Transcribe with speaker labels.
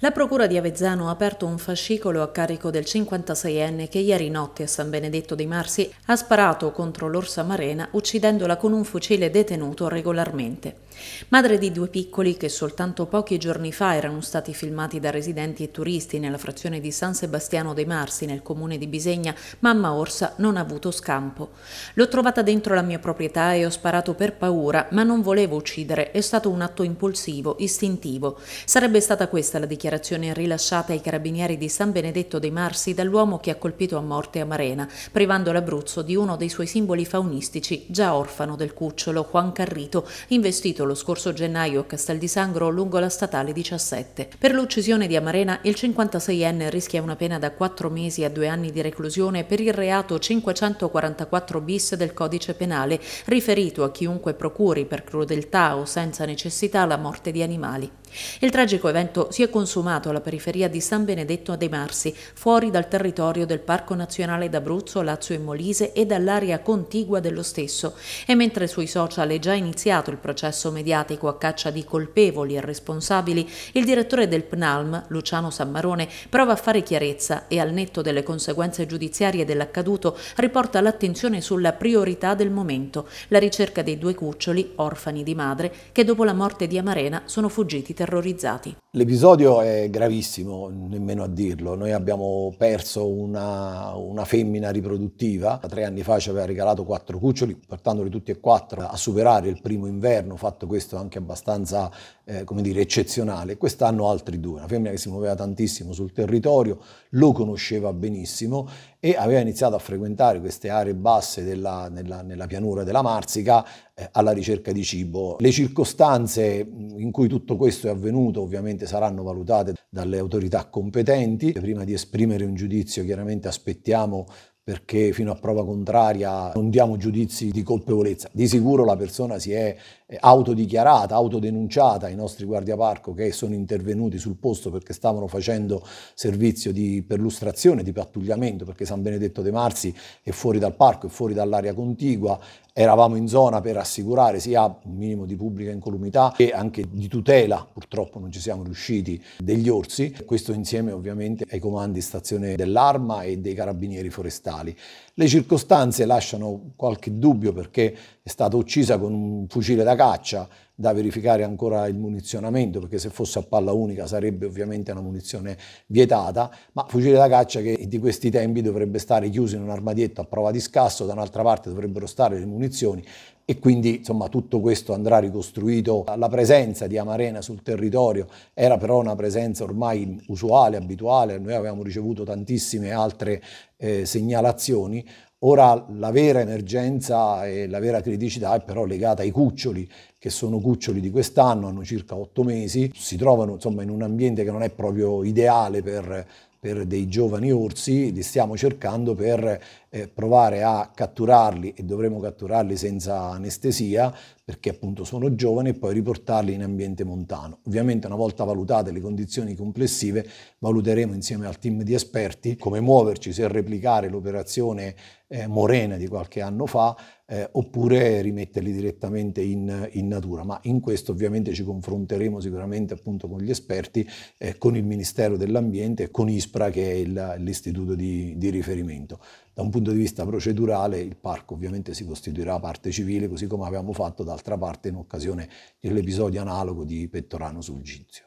Speaker 1: La Procura di Avezzano ha aperto un fascicolo a carico del 56enne che ieri notte a San Benedetto dei Marsi ha sparato contro l'orsa marena uccidendola con un fucile detenuto regolarmente. Madre di due piccoli che soltanto pochi giorni fa erano stati filmati da residenti e turisti nella frazione di San Sebastiano dei Marsi nel comune di Bisegna, mamma Orsa non ha avuto scampo. L'ho trovata dentro la mia proprietà e ho sparato per paura, ma non volevo uccidere, è stato un atto impulsivo, istintivo. Sarebbe stata questa la dichiarazione rilasciata ai carabinieri di San Benedetto dei Marsi dall'uomo che ha colpito a morte Amarena, privando l'Abruzzo di uno dei suoi simboli faunistici, già orfano del cucciolo Juan Carrito, investito lo scorso gennaio a Castel di Sangro lungo la statale 17. Per l'uccisione di Amarena il 56enne rischia una pena da 4 mesi a 2 anni di reclusione per il reato 544 bis del codice penale riferito a chiunque procuri per crudeltà o senza necessità la morte di animali. Il tragico evento si è consumato alla periferia di San Benedetto dei Marsi, fuori dal territorio del Parco Nazionale d'Abruzzo, Lazio e Molise e dall'area contigua dello stesso. E mentre sui social è già iniziato il processo mediatico a caccia di colpevoli e responsabili, il direttore del PNALM, Luciano Sammarone, prova a fare chiarezza e al netto delle conseguenze giudiziarie dell'accaduto riporta l'attenzione sulla priorità del momento, la ricerca dei due cuccioli, orfani di madre, che dopo la morte di Amarena sono fuggiti terrorizzati.
Speaker 2: L'episodio è gravissimo, nemmeno a dirlo. Noi abbiamo perso una, una femmina riproduttiva, tre anni fa ci aveva regalato quattro cuccioli, portandoli tutti e quattro a superare il primo inverno, fatto questo anche abbastanza, eh, come dire, eccezionale. Quest'anno altri due, una femmina che si muoveva tantissimo sul territorio, lo conosceva benissimo e aveva iniziato a frequentare queste aree basse della, nella, nella, pianura della Marsica eh, alla ricerca di cibo. Le circostanze in cui tutto questo è avvenuto ovviamente saranno valutate dalle autorità competenti. Prima di esprimere un giudizio chiaramente aspettiamo perché fino a prova contraria non diamo giudizi di colpevolezza. Di sicuro la persona si è eh, autodichiarata, autodenunciata ai nostri guardiaparco che sono intervenuti sul posto perché stavano facendo servizio di perlustrazione, di pattugliamento, perché San Benedetto De Marzi è fuori dal parco, è fuori dall'area contigua, eravamo in zona per assicurare sia un minimo di pubblica incolumità e anche di tutela, purtroppo non ci siamo riusciti, degli orsi, questo insieme ovviamente ai comandi stazione dell'arma e dei carabinieri forestali ambientali. Le circostanze lasciano qualche dubbio perché è stata uccisa con un fucile da caccia, da verificare ancora il munizionamento, perché se fosse a palla unica sarebbe ovviamente una munizione vietata, ma fucile da caccia che di questi tempi dovrebbe stare chiuso in un armadietto a prova di scasso, da un'altra parte dovrebbero stare le munizioni e quindi insomma tutto questo andrà ricostruito. La presenza di Amarena sul territorio era però una presenza ormai usuale, abituale, noi avevamo ricevuto tantissime altre eh, segnalazioni, Ora la vera emergenza e la vera criticità è però legata ai cuccioli, che sono cuccioli di quest'anno, hanno circa otto mesi, si trovano insomma in un ambiente che non è proprio ideale per per dei giovani orsi, li stiamo cercando per eh, provare a catturarli e dovremo catturarli senza anestesia perché appunto sono giovani e poi riportarli in ambiente montano. Ovviamente una volta valutate le condizioni complessive valuteremo insieme al team di esperti come muoverci, se replicare l'operazione eh, Morena di qualche anno fa eh, oppure rimetterli direttamente in, in, natura. Ma in questo ovviamente ci confronteremo sicuramente appunto con gli esperti, eh, con il Ministero dell'Ambiente e con ISPRA che è il, l'istituto di, di, riferimento. Da un punto di vista procedurale il parco ovviamente si costituirà parte civile così come abbiamo fatto d'altra parte in occasione dell'episodio analogo di Pettorano sul Gizio.